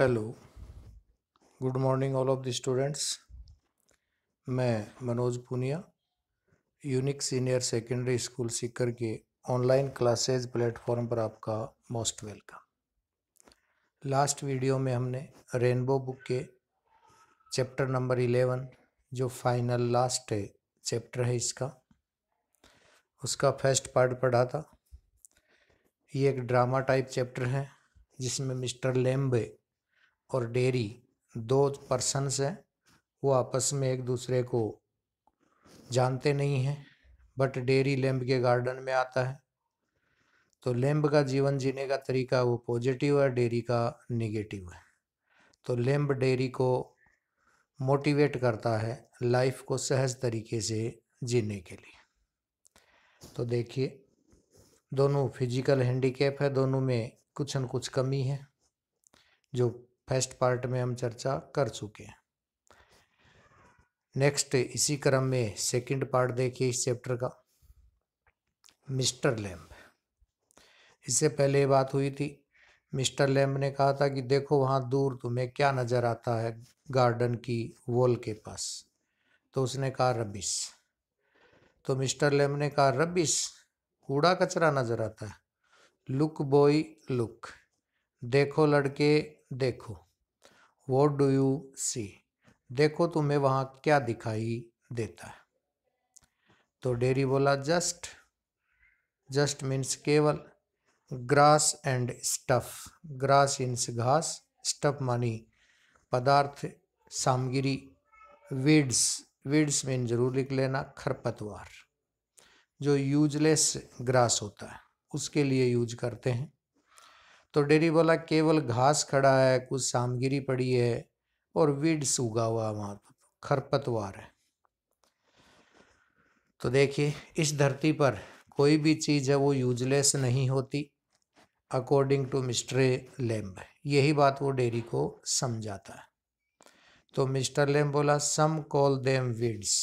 hello good morning all of the students मैं Manoj Puniya Unique Senior Secondary School Sikar के online classes platform पर आपका most welcome last video में हमने रेनबो बुक के चैप्टर नंबर इलेवन जो फाइनल लास्ट है चैप्टर है इसका उसका फर्स्ट पार्ट पढ़ा था ये एक ड्रामा टाइप चैप्टर है जिसमें मिस्टर लेम्बे और डेयरी दो पर्सनस हैं वो आपस में एक दूसरे को जानते नहीं हैं बट डेरी लेम्ब के गार्डन में आता है तो लैम्ब का जीवन जीने का तरीका वो पॉजिटिव है डेरी का निगेटिव है तो लैम्ब डेरी को मोटिवेट करता है लाइफ को सहज तरीके से जीने के लिए तो देखिए दोनों फिजिकल हैंडीकेप है दोनों में कुछ न कुछ कमी है जो फर्स्ट पार्ट में हम चर्चा कर चुके हैं नेक्स्ट इसी क्रम में सेकंड पार्ट देखिए इस चैप्टर का मिस्टर लैम्ब इससे पहले बात हुई थी मिस्टर लैम्ब ने कहा था कि देखो वहाँ दूर तुम्हें क्या नज़र आता है गार्डन की वॉल के पास तो उसने कहा रबिस तो मिस्टर लैम्ब ने कहा रबिस कूड़ा कचरा नज़र आता है लुक बॉय लुक देखो लड़के देखो वॉट डू यू सी देखो तुम्हें वहाँ क्या दिखाई देता है तो डेरी बोला जस्ट जस्ट मीन्स केवल ग्रास एंड स्टफ ग्रास इंस घास स्टफ मानी पदार्थ सामग्री वीड्स वीड्स मीन जरूर लिख लेना खरपतवार जो यूजलेस ग्रास होता है उसके लिए यूज करते हैं तो डेरी बोला केवल घास खड़ा है कुछ सामगिरी पड़ी है और वीड्स उगा हुआ वहाँ पर खरपतवार है तो देखिए इस धरती पर कोई भी चीज़ है वो यूजलेस नहीं होती अकॉर्डिंग टू मिस्टर लेम्ब यही बात वो डेरी को समझाता है तो मिस्टर लेम बोला सम कॉल देम वीड्स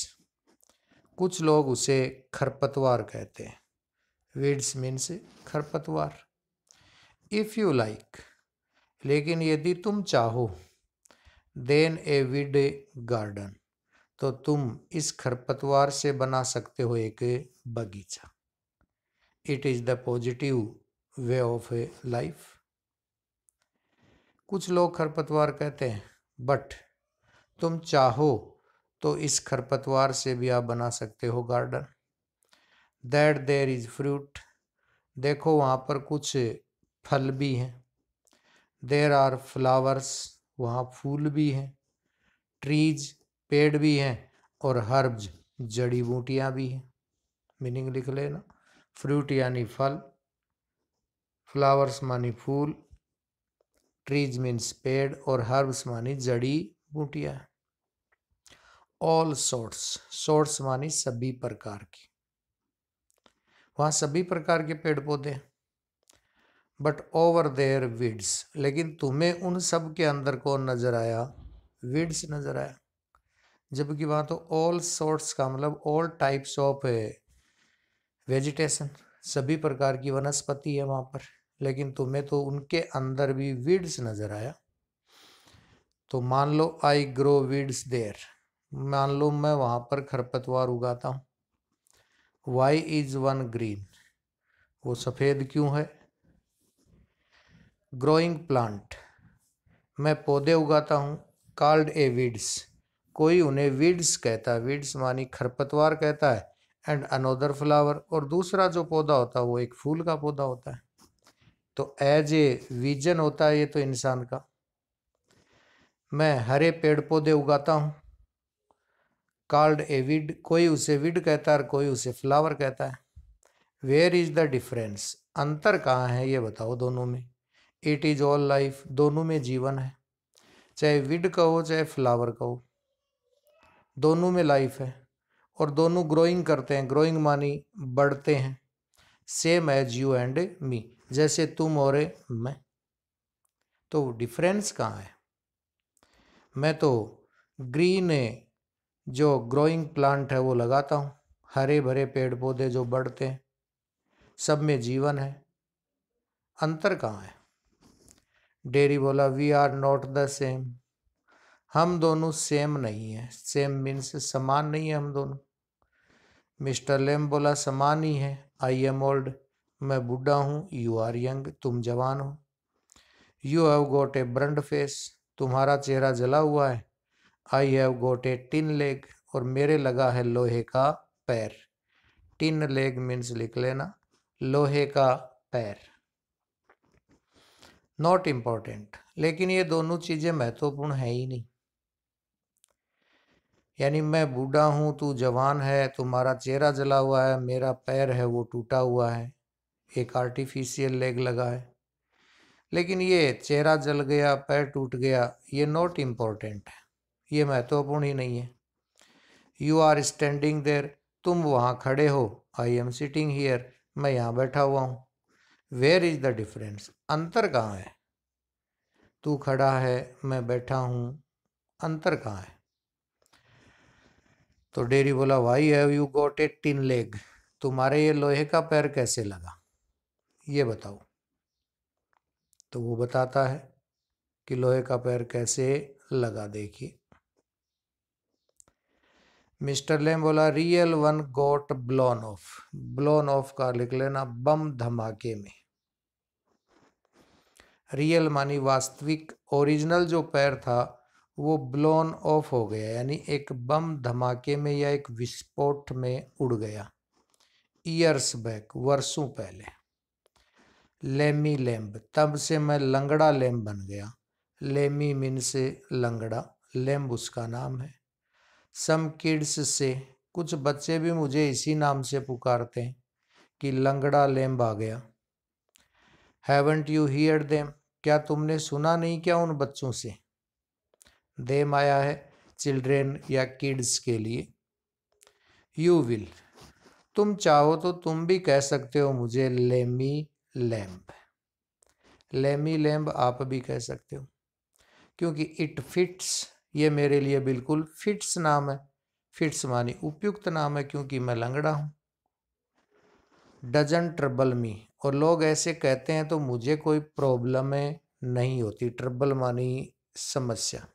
कुछ लोग उसे खरपतवार कहते हैं वीड्स मीन्स खरपतवार इफ़ यू लाइक लेकिन यदि तुम चाहो देन ए विड गार्डन तो तुम इस खरपतवार से बना सकते हो एक बगीचा it is the positive way of life कुछ लोग खरपतवार कहते हैं बट तुम चाहो तो इस खरपतवार से भी आप बना सकते हो garden that there is fruit देखो वहाँ पर कुछ फल भी हैं देर आर फ्लावर्स वहाँ फूल भी हैं ट्रीज पेड़ भी हैं और हर्ब्ज जड़ी बूटियाँ भी हैं मीनिंग लिख लेना फ्रूट यानी फल फ्लावर्स मानी फूल ट्रीज मीन्स पेड़ और हर्ब्स मानी जड़ी बूटियाँ ऑल सोर्ट्स सोर्ट्स मानी सभी प्रकार की वहाँ सभी प्रकार के पेड़ पौधे हैं बट ओवर देयर विड्स लेकिन तुम्हें उन सब के अंदर कौन नज़र आया विड्स नज़र आया जबकि वहाँ तो ऑल सॉर्ट्स का मतलब ऑल टाइप्स ऑफ वेजिटेशन सभी प्रकार की वनस्पति है वहाँ पर लेकिन तुम्हें तो उनके अंदर भी विड्स नज़र आया तो मान लो आई ग्रो वीड्स देयर मान लो मैं वहाँ पर खरपतवार उगाता हूँ वाई इज़ वन ग्रीन वो सफ़ेद क्यों है ग्रोइंग प्लांट मैं पौधे उगाता हूँ कॉल्ड ए वीड्स कोई उन्हें वीड्स कहता है वीड्स मानी खरपतवार कहता है एंड अनोदर फ्लावर और दूसरा जो पौधा होता है वो एक फूल का पौधा होता है तो एज ए विजन होता है ये तो इंसान का मैं हरे पेड़ पौधे उगाता हूँ कार्ड ए विड कोई उसे विड कहता है और कोई उसे फ्लावर कहता है वेयर इज़ द डिफरेंस अंतर कहाँ है ये बताओ दोनों में इट इज़ ऑल लाइफ दोनों में जीवन है चाहे विड का हो चाहे फ्लावर का हो दोनों में लाइफ है और दोनों ग्रोइंग करते हैं ग्रोइंग मानी बढ़ते हैं same as you and me जैसे तुम और मैं तो डिफरेंस कहाँ है मैं तो ग्रीन जो ग्रोइंग प्लांट है वो लगाता हूँ हरे भरे पेड़ पौधे जो बढ़ते हैं सब में जीवन है अंतर कहाँ है डेरी बोला we are not the same हम दोनों सेम नहीं है सेम मीन्स समान नहीं है हम दोनों मिस्टर लेम बोला समान ही है आई एम ओल्ड मैं बूढ़ा हूँ यू आर यंग तुम जवान हो you have got a burned face तुम्हारा चेहरा जला हुआ है I have got a tin leg और मेरे लगा है लोहे का पैर टिन लेग मीन्स लिख लेना लोहे का पैर नॉट इम्पॉर्टेंट लेकिन ये दोनों चीज़ें महत्वपूर्ण है ही नहीं यानी मैं बूढ़ा हूँ तू जवान है तुम्हारा चेहरा जला हुआ है मेरा पैर है वो टूटा हुआ है एक आर्टिफिशियल लेग लगा है लेकिन ये चेहरा जल गया पैर टूट गया ये नॉट इम्पॉर्टेंट है ये महत्वपूर्ण ही नहीं है यू आर स्टैंडिंग देर तुम वहाँ खड़े हो आई एम सिटिंग हीयर मैं यहाँ बैठा हुआ हूँ वेयर इज़ द डिफरेंस अंतर कहाँ है तू खड़ा है मैं बैठा हूँ अंतर कहाँ है तो डेरी बोला why have you got a tin leg तुम्हारे ये लोहे का पैर कैसे लगा ये बताओ तो वो बताता है कि लोहे का पैर कैसे लगा देखिए मिस्टर लेम बोला real one got blown off blown off का लिख लेना बम धमाके में रियल मानी वास्तविक ओरिजिनल जो पैर था वो ब्लोन ऑफ हो गया यानी एक बम धमाके में या एक विस्फोट में उड़ गया ईयर्स बैक वर्षों पहले लेमी लैम्ब तब से मैं लंगड़ा लैम्ब बन गया लेमी मिन से लंगड़ा लैम्ब उसका नाम है सम किड्स से कुछ बच्चे भी मुझे इसी नाम से पुकारते हैं कि लंगड़ा लैम्ब आ गया हैवेंट यू हियर देम क्या तुमने सुना नहीं क्या उन बच्चों से देम आया है चिल्ड्रेन या किड्स के लिए यू विल तुम चाहो तो तुम भी कह सकते हो मुझे लेमी लैम्ब लेमी लैम्ब आप भी कह सकते हो क्योंकि इट फिट्स ये मेरे लिए बिल्कुल फिट्स नाम है फिट्स मानी उपयुक्त नाम है क्योंकि मैं लंगड़ा हूँ डजन ट्रबल मी और लोग ऐसे कहते हैं तो मुझे कोई प्रॉब्लम नहीं होती ट्रबल मानी समस्या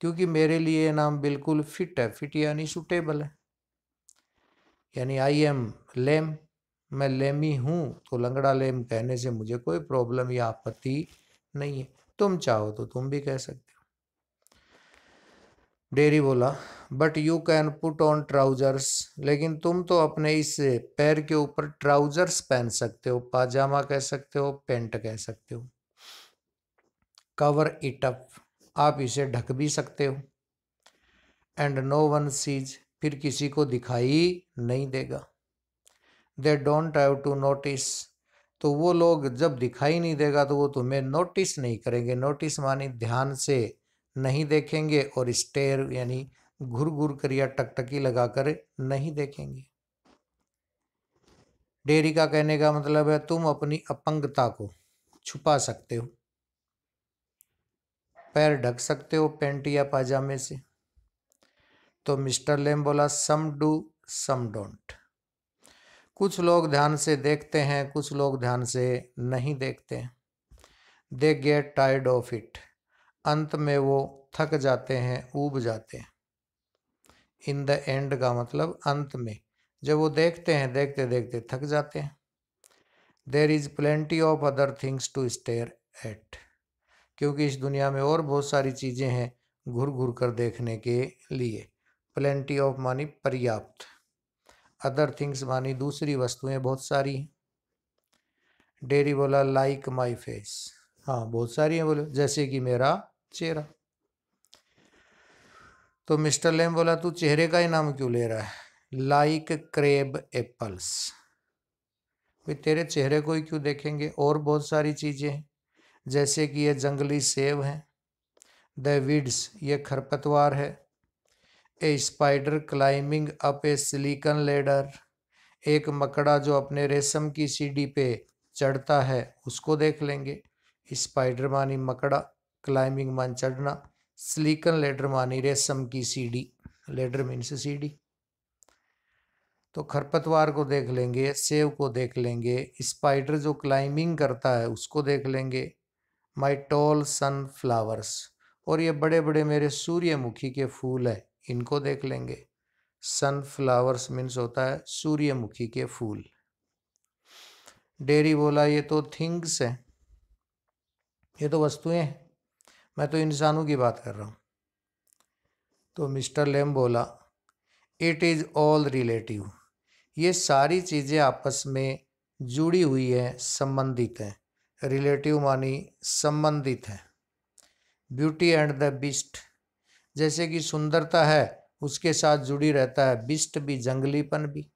क्योंकि मेरे लिए नाम बिल्कुल फिट है फिट यानी सुटेबल है यानी आई एम लेम मैं लेमी हूँ तो लंगड़ा लेम कहने से मुझे कोई प्रॉब्लम या आपत्ति नहीं है तुम चाहो तो तुम भी कह सकते डेरी बोला but you can put on trousers लेकिन तुम तो अपने इस पैर के ऊपर ट्राउजर्स पहन सकते हो पाजामा कह सकते हो पेंट कह सकते हो कवर इट अप आप इसे ढक भी सकते हो एंड नो वन सीज फिर किसी को दिखाई नहीं देगा they don't have to notice तो वो लोग जब दिखाई नहीं देगा तो वो तुम्हें नोटिस नहीं करेंगे नोटिस मानी ध्यान से नहीं देखेंगे और स्टेयर यानी घुर घुर कर या टकटकी लगाकर नहीं देखेंगे डेरी का कहने का मतलब है तुम अपनी अपंगता को छुपा सकते हो पैर ढक सकते हो पेंट या पाजामे से तो मिस्टर लेम बोला सम डू सम डोंट कुछ लोग ध्यान से देखते हैं कुछ लोग ध्यान से नहीं देखते they get tired of it अंत में वो थक जाते हैं ऊब जाते हैं इन द एंड का मतलब अंत में जब वो देखते हैं देखते देखते थक जाते हैं there is plenty of other things to stare at क्योंकि इस दुनिया में और बहुत सारी चीज़ें हैं घुर घूर कर देखने के लिए प्लेंटी ऑफ मानी पर्याप्त अदर थिंग्स मानी दूसरी वस्तुएं बहुत सारी हैं डेरी बोला लाइक माई फेस हाँ बहुत सारी हैं बोले जैसे कि मेरा चेहरा तो मिस्टर लेम बोला तू चेहरे का ही नाम क्यों ले रहा है लाइक क्रेब एप्पल्स भाई तेरे चेहरे को ही क्यों देखेंगे और बहुत सारी चीज़ें हैं जैसे कि ये जंगली सेब हैं द विड्स ये खरपतवार है a spider climbing up a silken ladder एक मकड़ा जो अपने रेशम की सीढ़ी पे चढ़ता है उसको देख लेंगे स्पाइडर मानी मकड़ा क्लाइंबिंग मान चढ़ना स्लीकन लेडर मानी रेशम की सीढ़ी लेडर मीन्स सीढ़ी तो खरपतवार को देख लेंगे सेव को देख लेंगे स्पाइडर जो क्लाइंबिंग करता है उसको देख लेंगे माइटोल टॉल सन फ्लावर्स और ये बड़े बड़े मेरे सूर्यमुखी के फूल हैं इनको देख लेंगे सन फ्लावर्स मीन्स होता है सूर्यमुखी के फूल डेरी बोला ये तो थिंग्स हैं ये तो वस्तुएं हैं मैं तो इंसानों की बात कर रहा हूँ तो मिस्टर लेम बोला इट इज़ ऑल रिलेटिव ये सारी चीज़ें आपस में जुड़ी हुई हैं संबंधित हैं रिलेटिव मानी संबंधित हैं ब्यूटी एंड द बिस्ट जैसे कि सुंदरता है उसके साथ जुड़ी रहता है बिस्ट भी जंगलीपन भी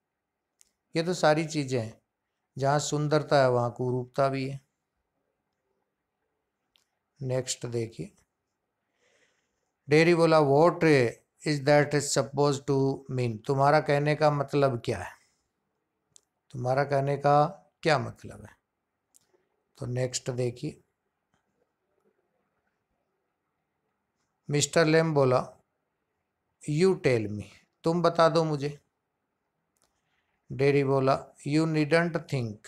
ये तो सारी चीज़ें हैं जहाँ सुंदरता है वहाँ कुरूपता भी है नेक्स्ट देखिए डेरी बोला what is that is suppose to mean तुम्हारा कहने का मतलब क्या है तुम्हारा कहने का क्या मतलब है तो नेक्स्ट देखिए मिस्टर लेम बोला यू टेल मी तुम बता दो मुझे डेरी बोला यू नीडंट थिंक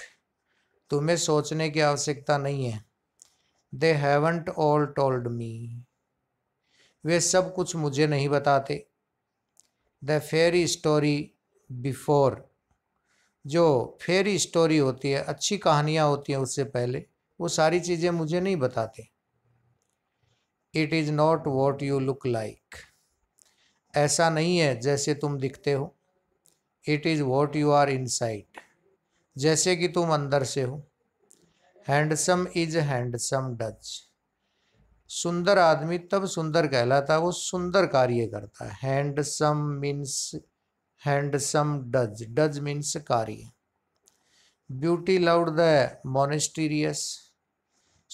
तुम्हें सोचने की आवश्यकता नहीं है they haven't all told me वे सब कुछ मुझे नहीं बताते द फेरी स्टोरी बिफोर जो फेरी स्टोरी होती है अच्छी कहानियाँ होती हैं उससे पहले वो सारी चीज़ें मुझे नहीं बताते it is not what you look like ऐसा नहीं है जैसे तुम दिखते हो it is what you are in जैसे कि तुम अंदर से हो हैंडसम इज हैंडसम डच सुंदर आदमी तब सुंदर कहलाता है वो सुंदर कार्य करता है handsome means handsome does does means कार्य ब्यूटी लवड द मोनेस्टीरियस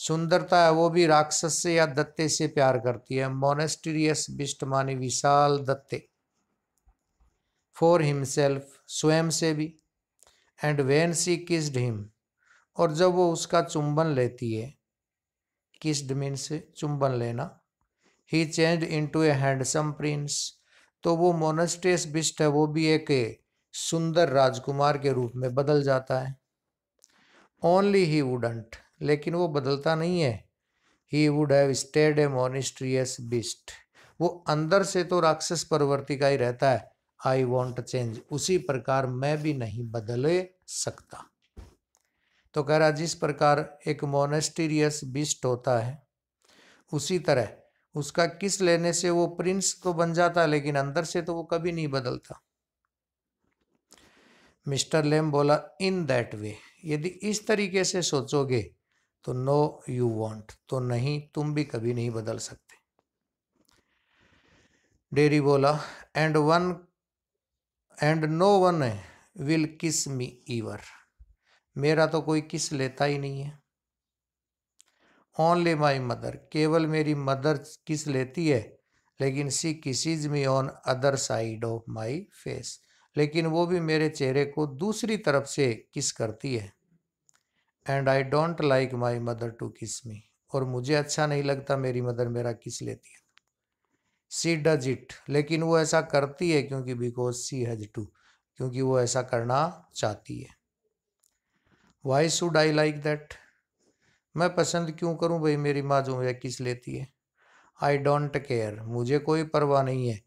सुंदरता है वो भी राक्षस से या दत्ते से प्यार करती है मोनेस्टीरियस बिस्ट माने विशाल दत्ते फॉर हिमसेल्फ स्वयं से भी and when she kissed him और जब वो उसका चुंबन लेती है किस्ड से चुंबन लेना ही change into a handsome prince तो वो मोनस्टेस बिस्ट है वो भी एक सुंदर राजकुमार के रूप में बदल जाता है ओनली ही वुडंट लेकिन वो बदलता नहीं है he would have stayed a monstrous beast वो अंदर से तो राक्षस परवर्ती का ही रहता है आई वॉन्ट चेंज उसी प्रकार मैं भी नहीं बदले सकता तो कह रहा जिस प्रकार एक मोनेस्टीरियस बिस्ट होता है उसी तरह उसका किस लेने से वो प्रिंस तो बन जाता है लेकिन अंदर से तो वो कभी नहीं बदलता मिस्टर लेम बोला इन दैट वे यदि इस तरीके से सोचोगे तो नो यू वांट तो नहीं तुम भी कभी नहीं बदल सकते डेरी बोला and one and no one will kiss me ईवर मेरा तो कोई किस लेता ही नहीं है ओनली माई मदर केवल मेरी मदर किस लेती है लेकिन she kisses me on other side of my face लेकिन वो भी मेरे चेहरे को दूसरी तरफ से किस करती है and I don't like my mother to kiss me और मुझे अच्छा नहीं लगता मेरी मदर मेरा किस लेती है सी डज इट लेकिन वो ऐसा करती है क्योंकि बिकॉज सी हैज टू क्योंकि वो ऐसा करना चाहती है why should I like that मैं पसंद क्यों करूं भाई मेरी माँ जो मुझे किस लेती है आई डोंट केयर मुझे कोई परवाह नहीं है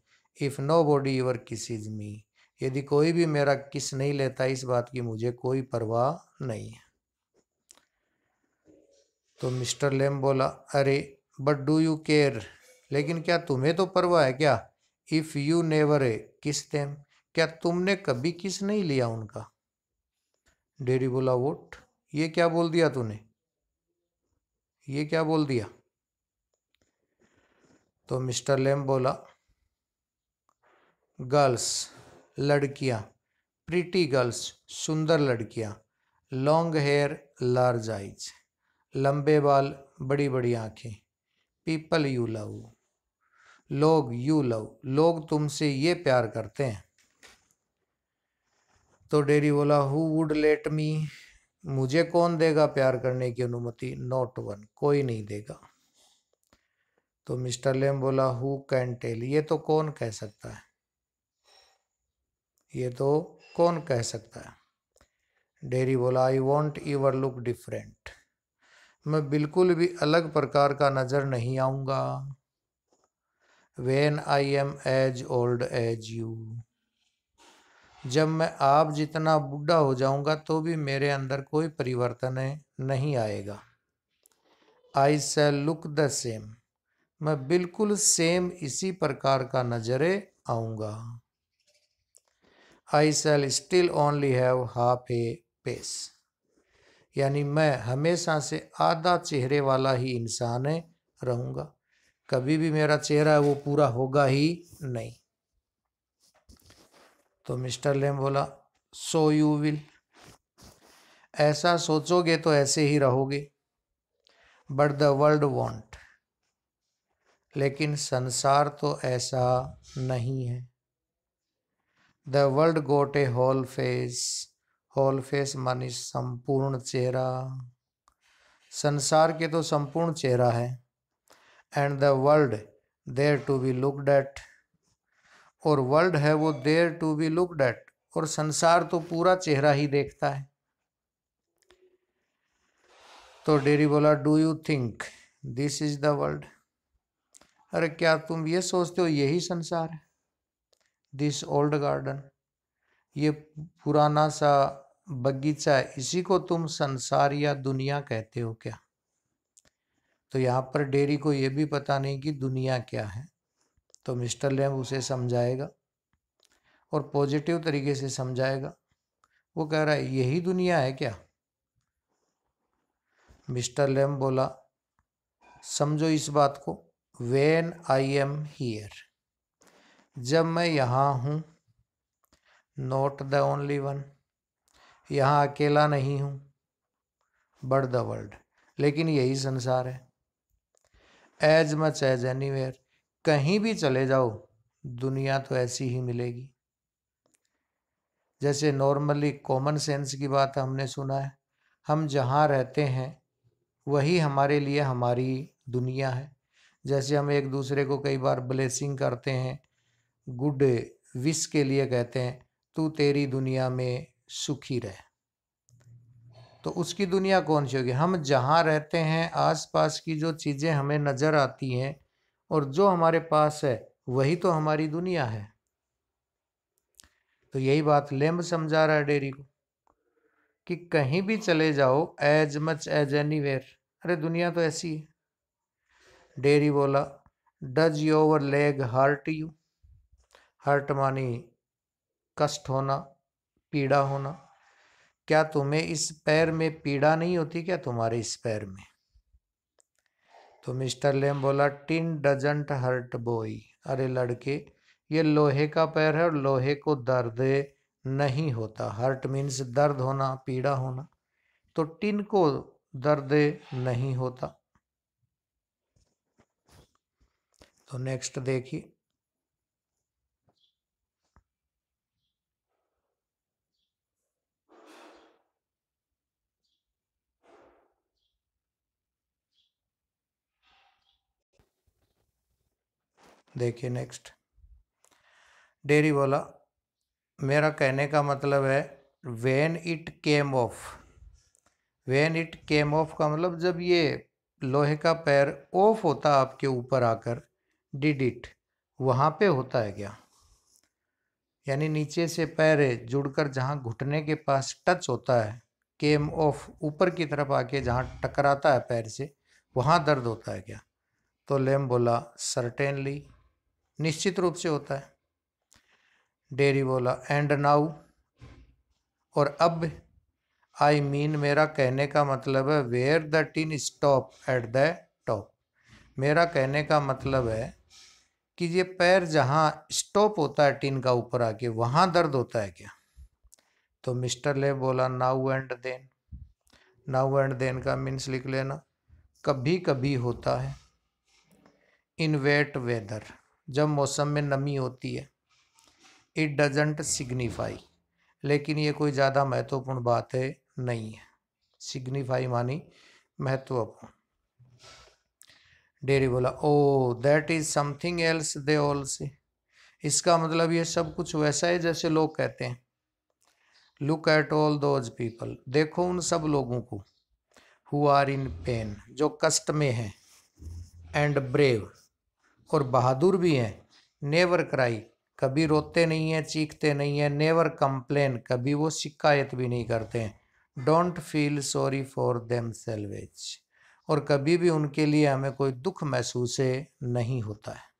if nobody ever kisses me यदि कोई भी मेरा किस नहीं लेता इस बात की मुझे कोई परवाह नहीं है तो मिस्टर लेम बोला अरे बट डू यू केयर लेकिन क्या तुम्हें तो परवाह है क्या इफ़ यू नेवर किस तेम क्या तुमने कभी किस नहीं लिया उनका डेरी बोला वोट ये क्या बोल दिया तूने ये क्या बोल दिया तो मिस्टर लेम बोला गर्ल्स लड़कियां प्रिटी गर्ल्स सुंदर लड़कियां लॉन्ग हेयर लार्ज आइज लंबे बाल बड़ी बड़ी आँखें पीपल यू लव लोग यू लव लोग तुमसे ये प्यार करते हैं तो डेरी बोला हु वुड लेट मी मुझे कौन देगा प्यार करने की अनुमति नॉट वन कोई नहीं देगा तो मिस्टर लेम बोला हु कैन टेल ये तो कौन कह सकता है ये तो कौन कह सकता है डेरी बोला I won't ever look different मैं बिल्कुल भी अलग प्रकार का नज़र नहीं आऊंगा when I am as old as you जब मैं आप जितना बूढ़ा हो जाऊंगा तो भी मेरे अंदर कोई परिवर्तन नहीं आएगा I shall look the same मैं बिल्कुल सेम इसी प्रकार का नजरे आऊँगा I shall still only have half a face यानी मैं हमेशा से आधा चेहरे वाला ही इंसान रहूँगा कभी भी मेरा चेहरा है वो पूरा होगा ही नहीं तो मिस्टर लेम बोला सो यू विल ऐसा सोचोगे तो ऐसे ही रहोगे बट द वर्ल्ड वॉन्ट लेकिन संसार तो ऐसा नहीं है the world got a whole face whole face मानी संपूर्ण चेहरा संसार के तो संपूर्ण चेहरा है and the world there to be looked at और वर्ल्ड है वो there to be looked at और संसार तो पूरा चेहरा ही देखता है तो डेरी बोला do you think this is the world अरे क्या तुम ये सोचते हो यही संसार है दिस ओल्ड गार्डन ये पुराना सा बगीचा है इसी को तुम संसार या दुनिया कहते हो क्या तो यहाँ पर डेरी को ये भी पता नहीं कि दुनिया क्या है तो मिस्टर लैम्ब उसे समझाएगा और पॉजिटिव तरीके से समझाएगा वो कह रहा है यही दुनिया है क्या मिस्टर लैम्ब बोला समझो इस बात को वेन आई एम हीयर जब मैं यहाँ हूँ नोट द ओनली वन यहाँ अकेला नहीं हूँ बट द वर्ल्ड लेकिन यही संसार है as much as anywhere कहीं भी चले जाओ दुनिया तो ऐसी ही मिलेगी जैसे नॉर्मली कॉमन सेंस की बात हमने सुना है हम जहाँ रहते हैं वही हमारे लिए हमारी दुनिया है जैसे हम एक दूसरे को कई बार ब्लेसिंग करते हैं गुड विश के लिए कहते हैं तू तेरी दुनिया में सुखी रह तो उसकी दुनिया कौन सी होगी हम जहाँ रहते हैं आसपास की जो चीज़ें हमें नज़र आती हैं और जो हमारे पास है वही तो हमारी दुनिया है तो यही बात लेम्ब समझा रहा है डेरी को कि कहीं भी चले जाओ एज मच एज एनी अरे दुनिया तो ऐसी है डेरी बोला does your leg hurt you hurt मानी कष्ट होना पीड़ा होना क्या तुम्हें इस पैर में पीड़ा नहीं होती क्या तुम्हारे इस पैर में तो मिस्टर लेम बोला टिन डजेंट हर्ट बॉय अरे लड़के ये लोहे का पैर है और लोहे को दर्द नहीं होता हर्ट मीन्स दर्द होना पीड़ा होना तो टिन को दर्द नहीं होता तो नेक्स्ट देखिए देखिए नेक्स्ट डेरी वाला मेरा कहने का मतलब है when it came off when it came off का मतलब जब ये लोहे का पैर ऑफ होता आपके ऊपर आकर डिड इट वहाँ पे होता है क्या यानी नीचे से पैर जुड़कर जहाँ घुटने के पास टच होता है केम ऑफ ऊपर की तरफ आके जहाँ टकराता है पैर से वहाँ दर्द होता है क्या तो लेम बोला सर्टेनली निश्चित रूप से होता है डेरी बोला एंड नाउ और अब आई मीन मेरा कहने का मतलब है where the tin stop at the top मेरा कहने का मतलब है कि ये पैर जहाँ स्टॉप होता है टिन का ऊपर आके वहाँ दर्द होता है क्या तो मिस्टर ले बोला now and then now and then का मीन्स लिख लेना कभी कभी होता है इन वेट वेदर जब मौसम में नमी होती है इट डजेंट सिग्निफाई लेकिन ये कोई ज़्यादा महत्वपूर्ण बात है नहीं है सिग्निफाई मानी महत्वपूर्ण डेरी बोला oh that is something else they all say इसका मतलब ये सब कुछ वैसा है जैसे लोग कहते हैं look at all those people देखो उन सब लोगों को हु आर इन पेन जो कष्ट में हैं एंड ब्रेव और बहादुर भी हैं नेवर क्राई कभी रोते नहीं हैं चीखते नहीं हैं नेवर कंप्लेन कभी वो शिकायत भी नहीं करते हैं don't feel sorry for them सेल्वेज और कभी भी उनके लिए हमें कोई दुख महसूस नहीं होता है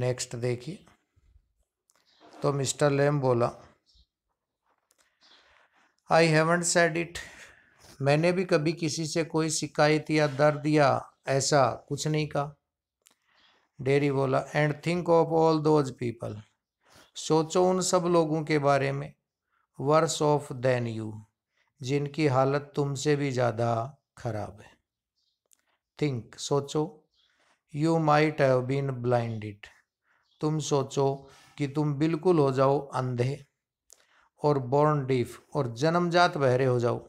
नेक्स्ट देखिए तो मिस्टर लेम बोला आई हैवेंट सेड इट मैंने भी कभी किसी से कोई शिकायत या दर्द या ऐसा कुछ नहीं कहा डेरी बोला and think of all those people सोचो उन सब लोगों के बारे में वर्स ऑफ देन यू जिनकी हालत तुमसे भी ज़्यादा खराब है थिंक सोचो you might have been blinded तुम सोचो कि तुम बिल्कुल हो जाओ अंधे और बॉर्न डीफ और जन्मजात बहरे हो जाओ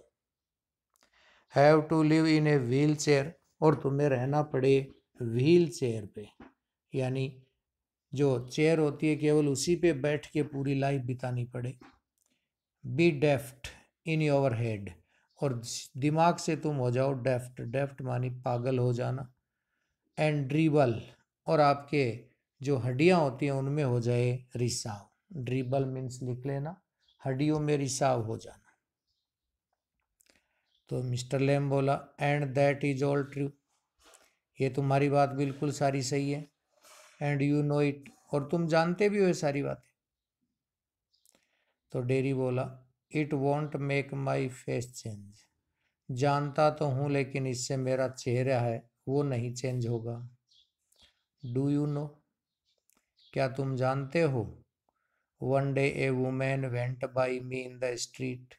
have to live in a wheelchair और तुम्हें रहना पड़े व्हील चेयर पे यानी जो चेयर होती है केवल उसी पे बैठ के पूरी लाइफ बितानी पड़े be daft in your head और दिमाग से तुम हो जाओ डेफ्ट डेफ्ट मानी पागल हो जाना एंड ड्रीबल और आपके जो हड्डियाँ होती हैं उनमें हो जाए रिसाव ड्रीबल मीन्स लिख लेना हड्डियों में रिसाव हो जाना तो मिस्टर लेम बोला and that is all true ये तुम्हारी बात बिल्कुल सारी सही है एंड यू नो इट और तुम जानते भी हो ये सारी बातें तो डेरी बोला it won't make my face change जानता तो हूँ लेकिन इससे मेरा चेहरा है वो नहीं चेंज होगा डू यू नो क्या तुम जानते हो one day a woman went by me in the street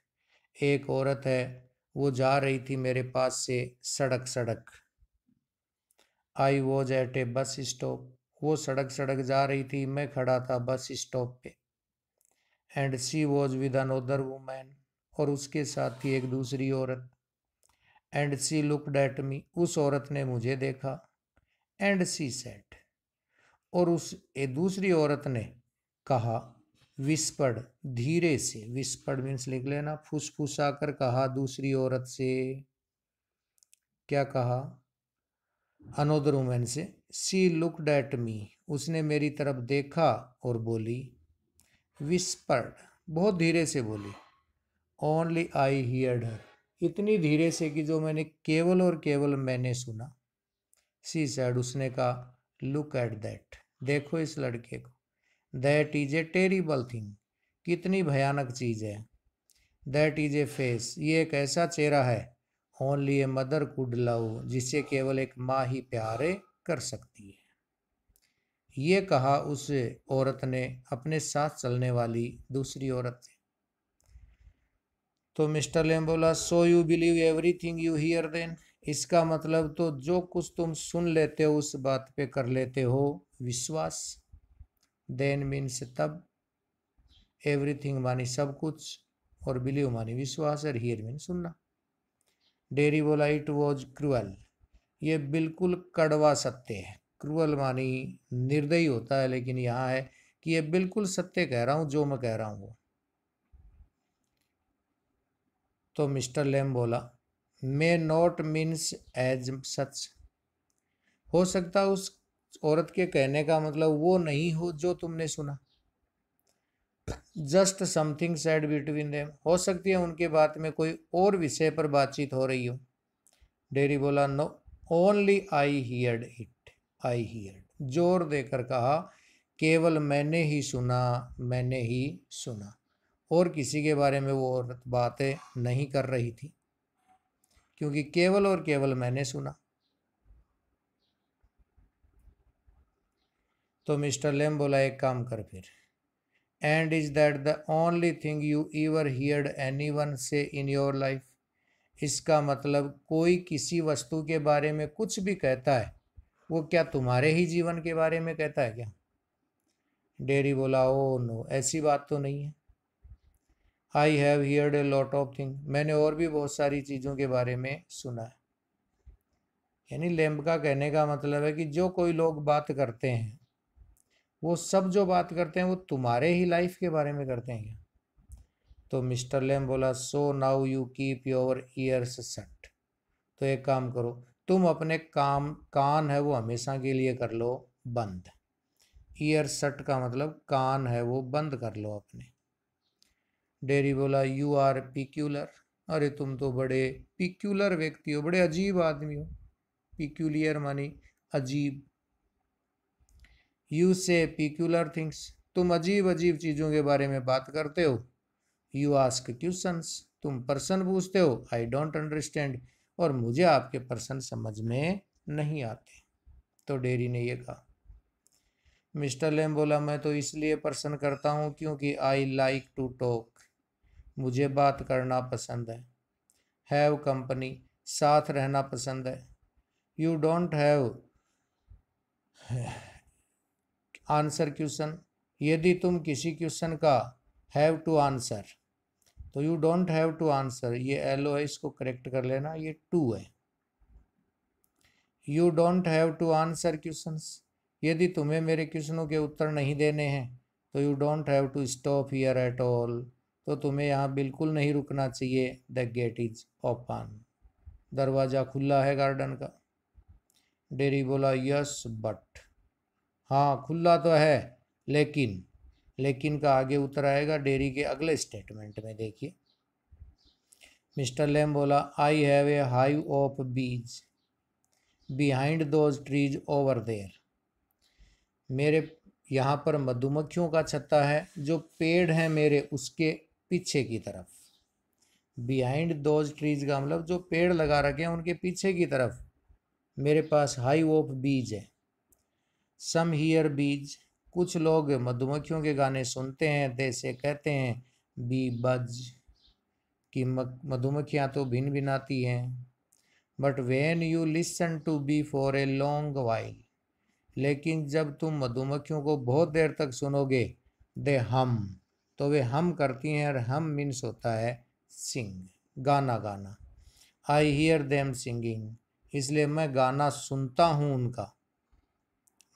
एक औरत है वो जा रही थी मेरे पास से सड़क सड़क I was at A bus stop वो सड़क सड़क जा रही थी मैं खड़ा था बस स्टॉप पे and she was with another woman और उसके साथ थी एक दूसरी औरत and she looked at me उस औरत ने मुझे देखा एंड सी सेट और उस ए दूसरी औरत ने कहा विस्पड़ धीरे से विस्पर्ड मीन्स लिख लेना फुसफुसा कर कहा दूसरी औरत से क्या कहा अनोदर वुमेन से सी लुकड डैट मी उसने मेरी तरफ देखा और बोली विस्पर्ड बहुत धीरे से बोली ओनली आई हियर्ड हर इतनी धीरे से कि जो मैंने केवल और केवल मैंने सुना सी सैड उसने कहा लुक एट दैट देखो इस लड़के को that is a terrible thing कितनी भयानक चीज़ है दैट इज ए फेस ये एक ऐसा चेहरा है only a mother could love जिसे केवल एक माँ ही प्यारे कर सकती है ये कहा उस औरत ने अपने साथ चलने वाली दूसरी औरत से तो मिस्टर लेम बोला so you believe everything you hear then इसका मतलब तो जो कुछ तुम सुन लेते हो उस बात पे कर लेते हो विश्वास देन मीन्स तब एवरीथिंग मानी सब कुछ और बिलीव मानी विश्वास और हियर मीन सुनना डेरी बोला इट वॉज क्रूअल ये बिल्कुल कड़वा सत्य है क्रूअल मानी निर्दयी होता है लेकिन यहाँ है कि ये बिल्कुल सत्य कह रहा हूँ जो मैं कह रहा हूँ वो तो मिस्टर लेम बोला मे नॉट मीन्स एज सच हो सकता उस औरत के कहने का मतलब वो नहीं हो जो तुमने सुना just something said between them हो सकती है उनके बात में कोई और विषय पर बातचीत हो रही हो डेरी बोला no only I heard it I heard जोर देकर कहा केवल मैंने ही सुना मैंने ही सुना और किसी के बारे में वो औरत बातें नहीं कर रही थी क्योंकि केवल और केवल मैंने सुना तो मिस्टर लेम बोला एक काम कर फिर and is that the only thing you ever heard anyone say in your life इसका मतलब कोई किसी वस्तु के बारे में कुछ भी कहता है वो क्या तुम्हारे ही जीवन के बारे में कहता है क्या डेरी बोला ओ oh, नो ऐसी बात तो नहीं है I have heard a lot of thing मैंने और भी बहुत सारी चीज़ों के बारे में सुना है यानी लेम्ब का कहने का मतलब है कि जो कोई लोग बात करते हैं वो सब जो बात करते हैं वो तुम्हारे ही लाइफ के बारे में करते हैं तो मिस्टर लेम बोला so now you keep your ears set तो एक काम करो तुम अपने काम कान है वो हमेशा के लिए कर लो बंद ईयर सेट का मतलब कान है वो बंद कर लो अपने डेरी बोला यू आर पिक्यूलर अरे तुम तो बड़े पिक्यूलर व्यक्ति हो बड़े अजीब आदमी हो पिक्यूलियर मानी अजीब यू से पिक्यूलर थिंग्स तुम अजीब अजीब चीज़ों के बारे में बात करते हो यू आस्क क्वेश्चंस तुम पर्सन पूछते हो आई डोंट अंडरस्टैंड और मुझे आपके पर्सन समझ में नहीं आते तो डेरी ने यह कहा मिस्टर लेम बोला मैं तो इसलिए पर्सन करता हूँ क्योंकि आई लाइक टू टॉक मुझे बात करना पसंद है हैव कंपनी साथ रहना पसंद है you don't have answer question यदि तुम किसी क्वेश्चन का हैव टू आंसर तो you don't have to answer ये एल ओ है इसको करेक्ट कर लेना ये टू है you don't have to answer question यदि तुम्हें मेरे क्वेश्चनों के उत्तर नहीं देने हैं तो you don't have to stop here at all तो तुम्हें यहाँ बिल्कुल नहीं रुकना चाहिए द गेट इज ओपन दरवाज़ा खुला है गार्डन का डेरी बोला यस बट हाँ खुला तो है लेकिन लेकिन का आगे उतर आएगा डेरी के अगले स्टेटमेंट में देखिए मिस्टर लेम बोला I have a hive of bees behind those trees over there मेरे यहाँ पर मधुमक्खियों का छत्ता है जो पेड़ है मेरे उसके पीछे की तरफ बिहाइंड दोज ट्रीज का मतलब जो पेड़ लगा रखे हैं उनके पीछे की तरफ मेरे पास हाई ऑफ बीज है सम हीयर बीज कुछ लोग मधुमक्खियों के गाने सुनते हैं जैसे कहते हैं बी बज कि मधुमक्खियाँ तो भिन भिन आती हैं but when you listen to bee for a long while लेकिन जब तुम मधुमक्खियों को बहुत देर तक सुनोगे दे हम तो वे हम करती हैं और हम मीन्स होता है सिंग गाना गाना आई हीयर देम सिंगिंग इसलिए मैं गाना सुनता हूँ उनका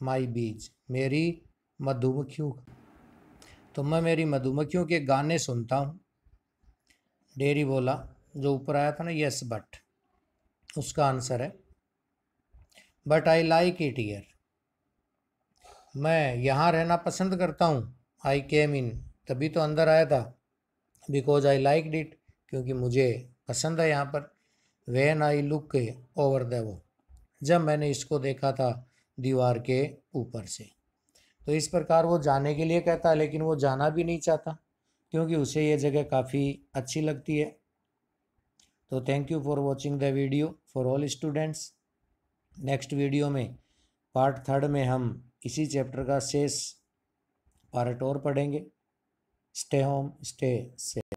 माई बीज मेरी मधुमक्खियों तो मैं मेरी मधुमक्खियों के गाने सुनता हूँ डेरी बोला जो ऊपर आया था ना यस बट उसका आंसर है but I like it here मैं यहाँ रहना पसंद करता हूँ आई केम इन तभी तो अंदर आया था बिकॉज आई लाइक डिट क्योंकि मुझे पसंद है यहाँ पर when I look over the वो जब मैंने इसको देखा था दीवार के ऊपर से तो इस प्रकार वो जाने के लिए कहता है लेकिन वो जाना भी नहीं चाहता क्योंकि उसे ये जगह काफ़ी अच्छी लगती है तो thank you for watching the video for all students next video में पार्ट थर्ड में हम इसी चैप्टर का शेष पार्ट और पढ़ेंगे स्टे होम स्टे से